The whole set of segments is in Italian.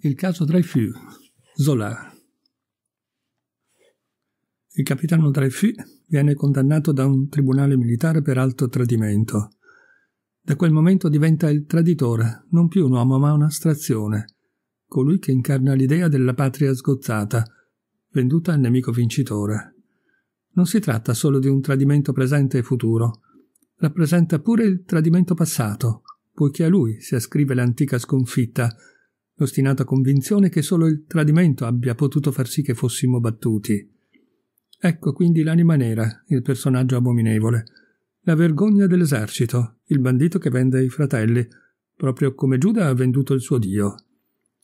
Il caso Dreyfus, Zola. Il capitano Dreyfus viene condannato da un tribunale militare per alto tradimento. Da quel momento diventa il traditore, non più un uomo ma un'astrazione, colui che incarna l'idea della patria sgozzata, venduta al nemico vincitore. Non si tratta solo di un tradimento presente e futuro, rappresenta pure il tradimento passato, poiché a lui si ascrive l'antica sconfitta l'ostinata convinzione che solo il tradimento abbia potuto far sì che fossimo battuti. Ecco quindi l'anima nera, il personaggio abominevole, la vergogna dell'esercito, il bandito che vende i fratelli, proprio come Giuda ha venduto il suo Dio.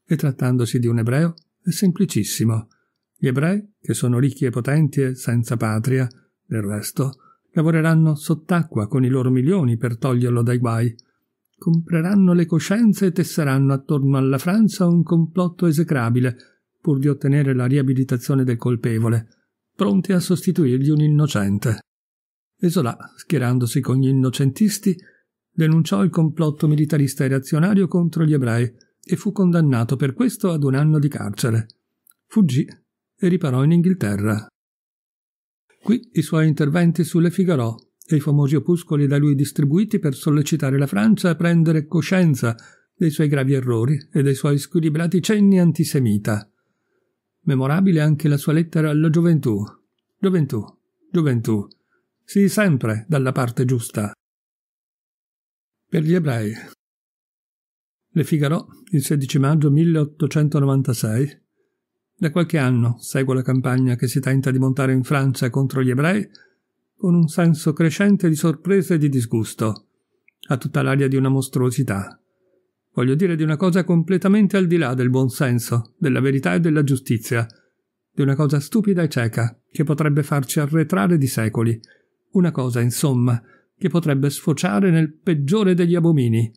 E trattandosi di un ebreo, è semplicissimo. Gli ebrei, che sono ricchi e potenti e senza patria, del resto, lavoreranno sott'acqua con i loro milioni per toglierlo dai guai, compreranno le coscienze e tesseranno attorno alla Francia un complotto esecrabile, pur di ottenere la riabilitazione del colpevole, pronti a sostituirgli un innocente. Esolà, schierandosi con gli innocentisti, denunciò il complotto militarista e reazionario contro gli ebrei e fu condannato per questo ad un anno di carcere. Fuggì e riparò in Inghilterra. Qui i suoi interventi sulle Figaro e i famosi opuscoli da lui distribuiti per sollecitare la Francia a prendere coscienza dei suoi gravi errori e dei suoi squilibrati cenni antisemita. Memorabile anche la sua lettera alla gioventù. Gioventù, gioventù, sii sempre dalla parte giusta. Per gli ebrei. Le Figaro, il 16 maggio 1896. Da qualche anno seguo la campagna che si tenta di montare in Francia contro gli ebrei con un senso crescente di sorpresa e di disgusto. Ha tutta l'aria di una mostruosità. Voglio dire di una cosa completamente al di là del buon senso, della verità e della giustizia. Di una cosa stupida e cieca, che potrebbe farci arretrare di secoli. Una cosa, insomma, che potrebbe sfociare nel peggiore degli abomini.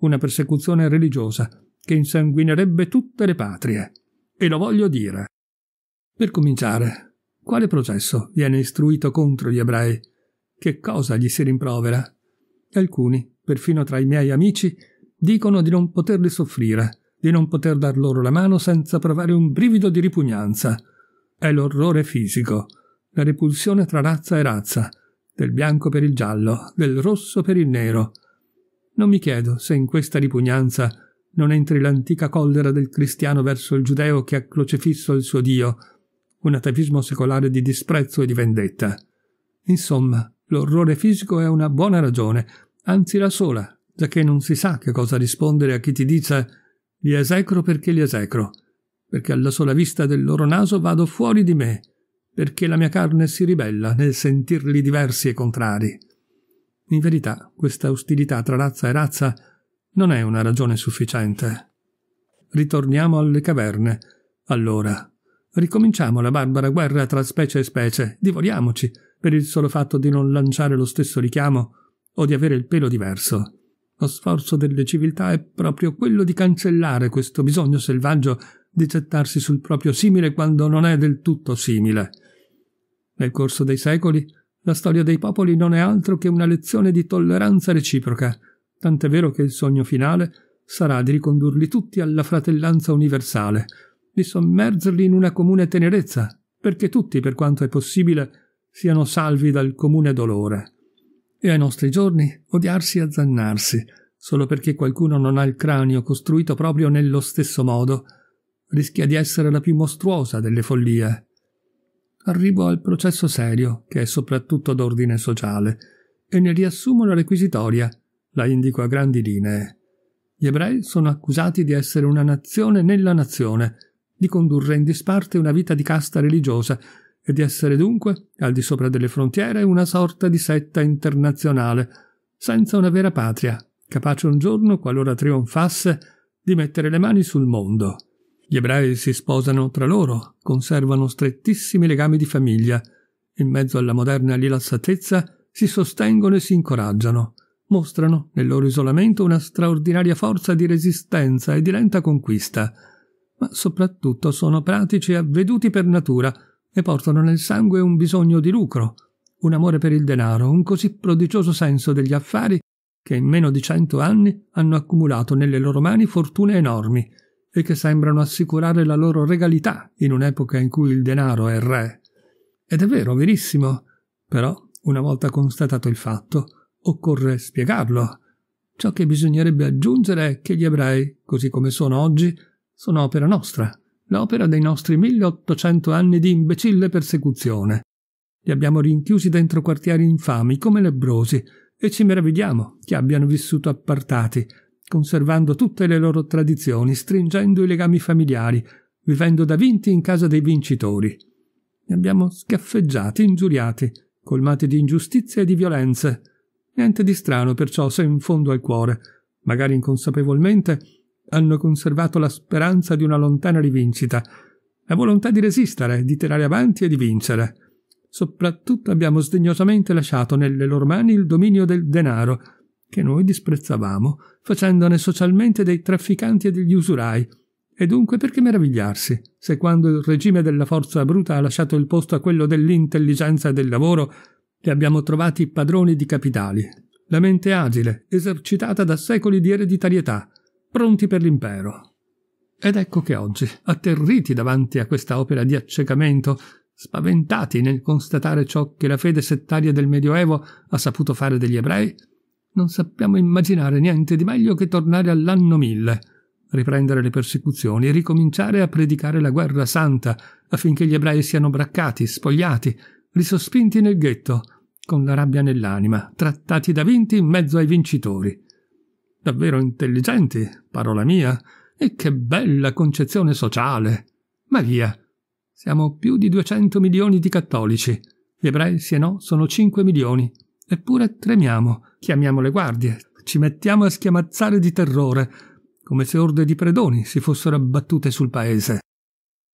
Una persecuzione religiosa, che insanguinerebbe tutte le patrie. E lo voglio dire. Per cominciare, quale processo viene istruito contro gli ebrei? Che cosa gli si rimprovera? Alcuni, perfino tra i miei amici, dicono di non poterli soffrire, di non poter dar loro la mano senza provare un brivido di ripugnanza. È l'orrore fisico, la repulsione tra razza e razza, del bianco per il giallo, del rosso per il nero. Non mi chiedo se in questa ripugnanza non entri l'antica collera del cristiano verso il giudeo che ha crocifisso il suo Dio, un atavismo secolare di disprezzo e di vendetta. Insomma, l'orrore fisico è una buona ragione, anzi la sola, già che non si sa che cosa rispondere a chi ti dice «Li esecro perché li esecro», perché alla sola vista del loro naso vado fuori di me, perché la mia carne si ribella nel sentirli diversi e contrari. In verità, questa ostilità tra razza e razza non è una ragione sufficiente. Ritorniamo alle caverne, allora, Ricominciamo la barbara guerra tra specie e specie, divoriamoci, per il solo fatto di non lanciare lo stesso richiamo o di avere il pelo diverso. Lo sforzo delle civiltà è proprio quello di cancellare questo bisogno selvaggio di gettarsi sul proprio simile quando non è del tutto simile. Nel corso dei secoli, la storia dei popoli non è altro che una lezione di tolleranza reciproca, tant'è vero che il sogno finale sarà di ricondurli tutti alla fratellanza universale, di sommergerli in una comune tenerezza, perché tutti, per quanto è possibile, siano salvi dal comune dolore. E ai nostri giorni odiarsi e azzannarsi, solo perché qualcuno non ha il cranio costruito proprio nello stesso modo, rischia di essere la più mostruosa delle follie. Arrivo al processo serio, che è soprattutto d'ordine sociale, e ne riassumo la requisitoria, la indico a grandi linee. Gli ebrei sono accusati di essere una nazione nella nazione, di condurre in disparte una vita di casta religiosa e di essere dunque, al di sopra delle frontiere, una sorta di setta internazionale, senza una vera patria, capace un giorno, qualora trionfasse, di mettere le mani sul mondo. Gli ebrei si sposano tra loro, conservano strettissimi legami di famiglia, in mezzo alla moderna rilassatezza si sostengono e si incoraggiano, mostrano nel loro isolamento una straordinaria forza di resistenza e di lenta conquista, ma soprattutto sono pratici e avveduti per natura e portano nel sangue un bisogno di lucro, un amore per il denaro, un così prodigioso senso degli affari che in meno di cento anni hanno accumulato nelle loro mani fortune enormi e che sembrano assicurare la loro regalità in un'epoca in cui il denaro è re. Ed è vero, verissimo, però una volta constatato il fatto, occorre spiegarlo. Ciò che bisognerebbe aggiungere è che gli ebrei, così come sono oggi, sono opera nostra, l'opera dei nostri 1800 anni di imbecille persecuzione. Li abbiamo rinchiusi dentro quartieri infami come lebbrosi e ci meravigliamo che abbiano vissuto appartati, conservando tutte le loro tradizioni, stringendo i legami familiari, vivendo da vinti in casa dei vincitori. Li abbiamo scaffeggiati, ingiuriati, colmati di ingiustizie e di violenze. Niente di strano perciò se in fondo al cuore, magari inconsapevolmente, hanno conservato la speranza di una lontana rivincita, la volontà di resistere, di tirare avanti e di vincere. Soprattutto abbiamo sdegnosamente lasciato nelle loro mani il dominio del denaro, che noi disprezzavamo, facendone socialmente dei trafficanti e degli usurai. E dunque perché meravigliarsi se quando il regime della forza bruta ha lasciato il posto a quello dell'intelligenza e del lavoro, li abbiamo trovati padroni di capitali? La mente agile, esercitata da secoli di ereditarietà, pronti per l'impero. Ed ecco che oggi, atterriti davanti a questa opera di accecamento, spaventati nel constatare ciò che la fede settaria del Medioevo ha saputo fare degli ebrei, non sappiamo immaginare niente di meglio che tornare all'anno mille, riprendere le persecuzioni e ricominciare a predicare la guerra santa affinché gli ebrei siano braccati, spogliati, risospinti nel ghetto, con la rabbia nell'anima, trattati da vinti in mezzo ai vincitori davvero intelligenti, parola mia, e che bella concezione sociale. Ma via, siamo più di 200 milioni di cattolici. Gli ebrei, se no, sono 5 milioni. Eppure tremiamo, chiamiamo le guardie, ci mettiamo a schiamazzare di terrore, come se orde di predoni si fossero abbattute sul paese.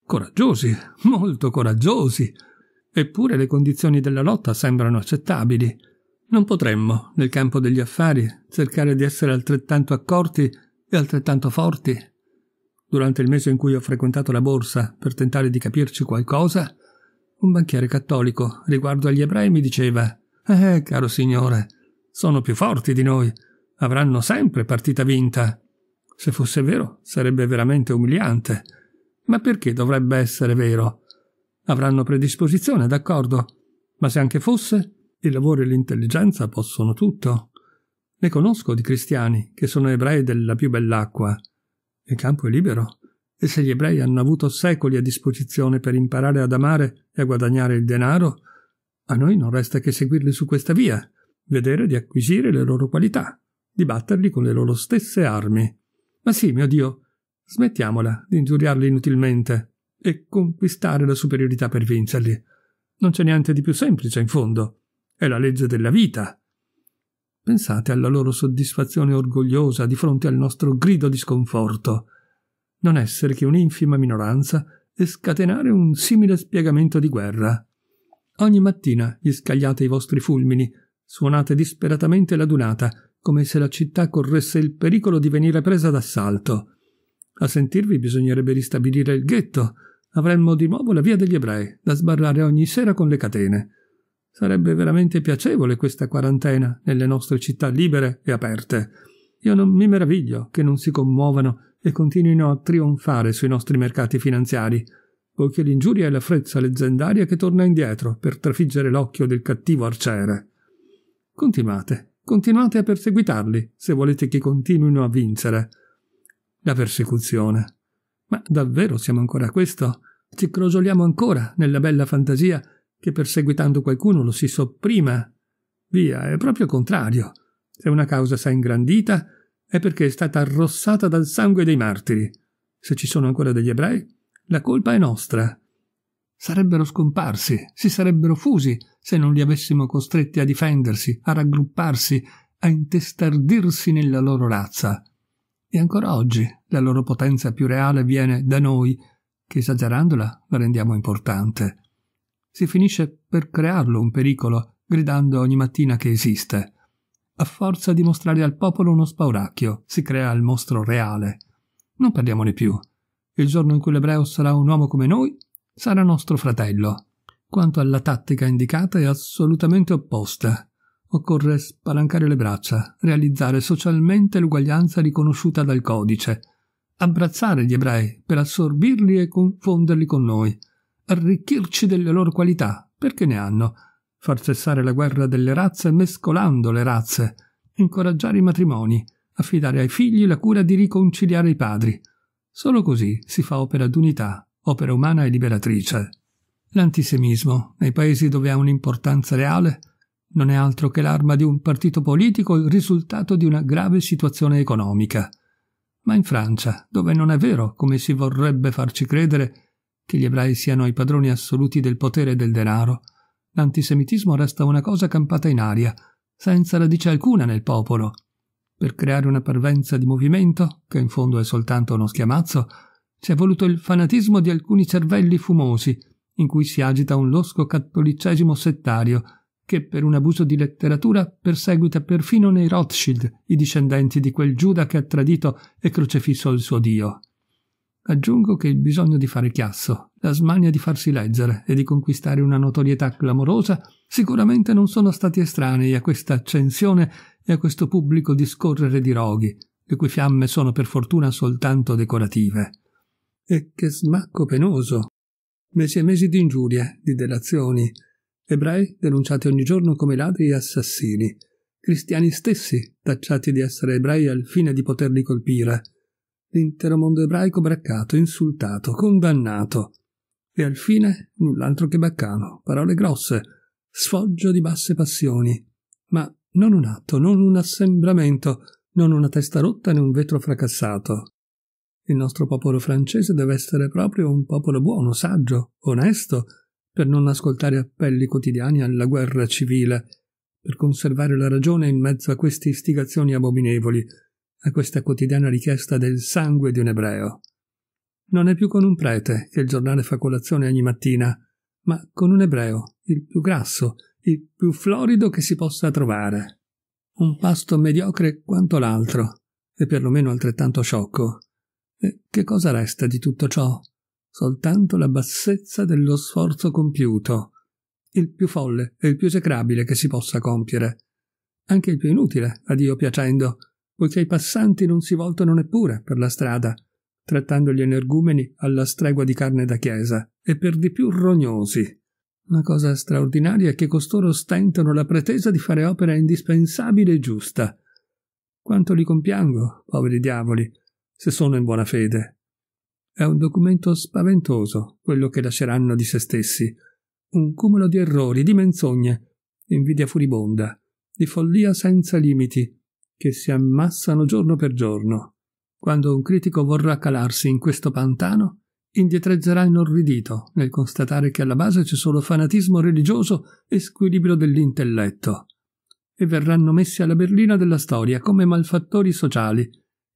Coraggiosi, molto coraggiosi. Eppure le condizioni della lotta sembrano accettabili. Non potremmo, nel campo degli affari, cercare di essere altrettanto accorti e altrettanto forti? Durante il mese in cui ho frequentato la borsa per tentare di capirci qualcosa, un banchiere cattolico riguardo agli ebrei mi diceva «Eh, caro signore, sono più forti di noi, avranno sempre partita vinta». Se fosse vero, sarebbe veramente umiliante. Ma perché dovrebbe essere vero? Avranno predisposizione, d'accordo. Ma se anche fosse, il lavoro e l'intelligenza possono tutto. Ne conosco di cristiani che sono ebrei della più bell'acqua. Il campo è libero. E se gli ebrei hanno avuto secoli a disposizione per imparare ad amare e a guadagnare il denaro, a noi non resta che seguirli su questa via, vedere di acquisire le loro qualità, di batterli con le loro stesse armi. Ma sì, mio Dio, smettiamola di ingiuriarli inutilmente e conquistare la superiorità per vincerli. Non c'è niente di più semplice, in fondo. È la legge della vita. Pensate alla loro soddisfazione orgogliosa di fronte al nostro grido di sconforto. Non essere che un'infima minoranza e scatenare un simile spiegamento di guerra. Ogni mattina gli scagliate i vostri fulmini, suonate disperatamente la dunata, come se la città corresse il pericolo di venire presa d'assalto. A sentirvi bisognerebbe ristabilire il ghetto. Avremmo di nuovo la via degli ebrei, da sbarrare ogni sera con le catene. Sarebbe veramente piacevole questa quarantena nelle nostre città libere e aperte. Io non mi meraviglio che non si commuovano e continuino a trionfare sui nostri mercati finanziari, poiché l'ingiuria è la frezza leggendaria che torna indietro per trafiggere l'occhio del cattivo arciere. Continuate, continuate a perseguitarli se volete che continuino a vincere. La persecuzione. Ma davvero siamo ancora a questo? Ci crogioliamo ancora nella bella fantasia che perseguitando qualcuno lo si sopprima. Via, è proprio il contrario. Se una causa si è ingrandita è perché è stata arrossata dal sangue dei martiri. Se ci sono ancora degli ebrei, la colpa è nostra. Sarebbero scomparsi, si sarebbero fusi se non li avessimo costretti a difendersi, a raggrupparsi, a intestardirsi nella loro razza. E ancora oggi la loro potenza più reale viene da noi, che esagerandola la rendiamo importante si finisce per crearlo un pericolo, gridando ogni mattina che esiste. A forza di mostrare al popolo uno spauracchio, si crea il mostro reale. Non parliamone più. Il giorno in cui l'ebreo sarà un uomo come noi, sarà nostro fratello. Quanto alla tattica indicata è assolutamente opposta. Occorre spalancare le braccia, realizzare socialmente l'uguaglianza riconosciuta dal codice, abbracciare gli ebrei per assorbirli e confonderli con noi, arricchirci delle loro qualità, perché ne hanno, far cessare la guerra delle razze mescolando le razze, incoraggiare i matrimoni, affidare ai figli la cura di riconciliare i padri. Solo così si fa opera d'unità, opera umana e liberatrice. L'antisemismo, nei paesi dove ha un'importanza reale, non è altro che l'arma di un partito politico il risultato di una grave situazione economica. Ma in Francia, dove non è vero, come si vorrebbe farci credere, che gli ebrei siano i padroni assoluti del potere e del denaro, l'antisemitismo resta una cosa campata in aria, senza radice alcuna nel popolo, per creare una parvenza di movimento, che in fondo è soltanto uno schiamazzo, ci è voluto il fanatismo di alcuni cervelli fumosi, in cui si agita un losco cattolicesimo settario, che per un abuso di letteratura perseguita perfino nei Rothschild i discendenti di quel Giuda che ha tradito e crocifisso il suo Dio. Aggiungo che il bisogno di fare chiasso, la smania di farsi leggere e di conquistare una notorietà clamorosa sicuramente non sono stati estranei a questa accensione e a questo pubblico discorrere di roghi, le cui fiamme sono per fortuna soltanto decorative. E che smacco penoso! Mesi e mesi di ingiurie, di delazioni, ebrei denunciati ogni giorno come ladri e assassini, cristiani stessi tacciati di essere ebrei al fine di poterli colpire, l'intero mondo ebraico braccato, insultato, condannato. E al fine null'altro che baccano, parole grosse, sfoggio di basse passioni. Ma non un atto, non un assembramento, non una testa rotta né un vetro fracassato. Il nostro popolo francese deve essere proprio un popolo buono, saggio, onesto, per non ascoltare appelli quotidiani alla guerra civile, per conservare la ragione in mezzo a queste istigazioni abominevoli, a questa quotidiana richiesta del sangue di un ebreo. Non è più con un prete che il giornale fa colazione ogni mattina, ma con un ebreo, il più grasso, il più florido che si possa trovare. Un pasto mediocre quanto l'altro, e perlomeno altrettanto sciocco. E che cosa resta di tutto ciò? Soltanto la bassezza dello sforzo compiuto, il più folle e il più esecrabile che si possa compiere, anche il più inutile, a Dio piacendo, poiché i passanti non si voltano neppure per la strada, trattando gli energumeni alla stregua di carne da chiesa, e per di più rognosi. Una cosa straordinaria è che costoro stentano la pretesa di fare opera indispensabile e giusta. Quanto li compiango, poveri diavoli, se sono in buona fede. È un documento spaventoso quello che lasceranno di se stessi, un cumulo di errori, di menzogne, di invidia furibonda, di follia senza limiti, che si ammassano giorno per giorno. Quando un critico vorrà calarsi in questo pantano, indietrezzerà inorridito nel constatare che alla base c'è solo fanatismo religioso e squilibrio dell'intelletto. E verranno messi alla berlina della storia come malfattori sociali,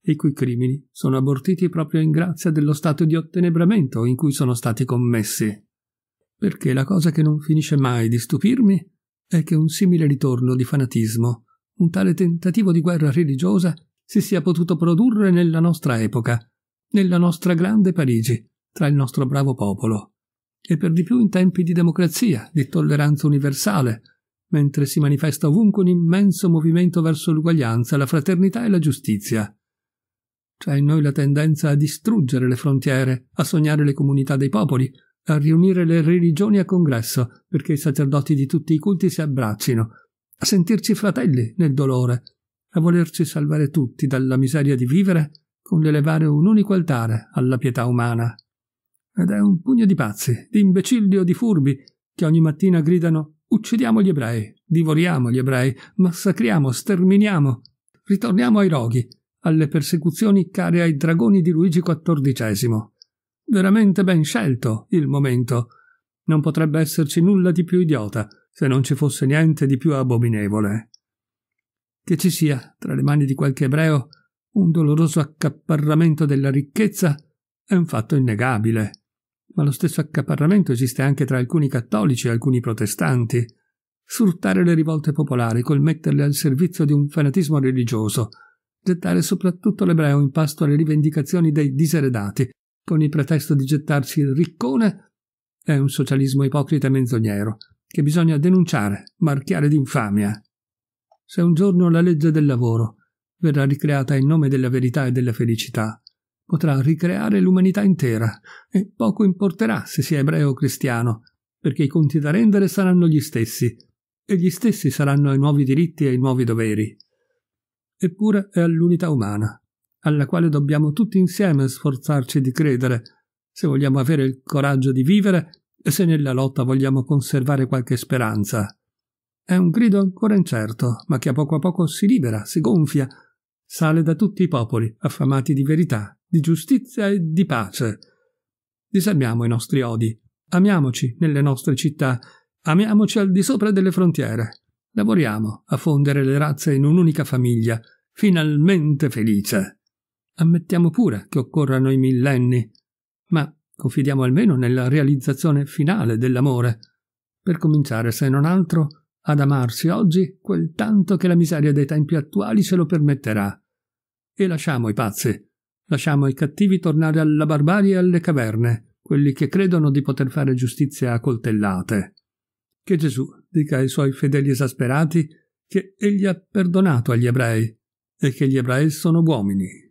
i cui crimini sono abortiti proprio in grazia dello stato di ottenebramento in cui sono stati commessi. Perché la cosa che non finisce mai di stupirmi è che un simile ritorno di fanatismo un tale tentativo di guerra religiosa si sia potuto produrre nella nostra epoca, nella nostra grande Parigi, tra il nostro bravo popolo, e per di più in tempi di democrazia, di tolleranza universale, mentre si manifesta ovunque un immenso movimento verso l'uguaglianza, la fraternità e la giustizia. C'è cioè, in noi la tendenza a distruggere le frontiere, a sognare le comunità dei popoli, a riunire le religioni a congresso perché i sacerdoti di tutti i culti si abbraccino, a sentirci fratelli nel dolore, a volerci salvare tutti dalla miseria di vivere con l'elevare un unico altare alla pietà umana. Ed è un pugno di pazzi, di imbecilli o di furbi che ogni mattina gridano uccidiamo gli ebrei, divoriamo gli ebrei, massacriamo, sterminiamo, ritorniamo ai roghi, alle persecuzioni care ai dragoni di Luigi XIV. Veramente ben scelto il momento. Non potrebbe esserci nulla di più idiota se non ci fosse niente di più abominevole. Che ci sia, tra le mani di qualche ebreo, un doloroso accaparramento della ricchezza è un fatto innegabile. Ma lo stesso accaparramento esiste anche tra alcuni cattolici e alcuni protestanti. Sfruttare le rivolte popolari, col metterle al servizio di un fanatismo religioso, gettare soprattutto l'ebreo in pasto alle rivendicazioni dei diseredati, con il pretesto di gettarsi il riccone, è un socialismo ipocrita e menzognero, che bisogna denunciare, marchiare d'infamia. Se un giorno la legge del lavoro verrà ricreata in nome della verità e della felicità, potrà ricreare l'umanità intera e poco importerà se sia ebreo o cristiano, perché i conti da rendere saranno gli stessi e gli stessi saranno i nuovi diritti e i nuovi doveri. Eppure è all'unità umana, alla quale dobbiamo tutti insieme sforzarci di credere, se vogliamo avere il coraggio di vivere se nella lotta vogliamo conservare qualche speranza. È un grido ancora incerto, ma che a poco a poco si libera, si gonfia, sale da tutti i popoli, affamati di verità, di giustizia e di pace. Disarmiamo i nostri odi, amiamoci nelle nostre città, amiamoci al di sopra delle frontiere. Lavoriamo a fondere le razze in un'unica famiglia, finalmente felice. Ammettiamo pure che occorrano i millenni, ma Confidiamo almeno nella realizzazione finale dell'amore, per cominciare, se non altro, ad amarsi oggi quel tanto che la miseria dei tempi attuali se lo permetterà. E lasciamo i pazzi, lasciamo i cattivi tornare alla barbarie e alle caverne, quelli che credono di poter fare giustizia a coltellate. Che Gesù dica ai suoi fedeli esasperati che egli ha perdonato agli ebrei e che gli ebrei sono uomini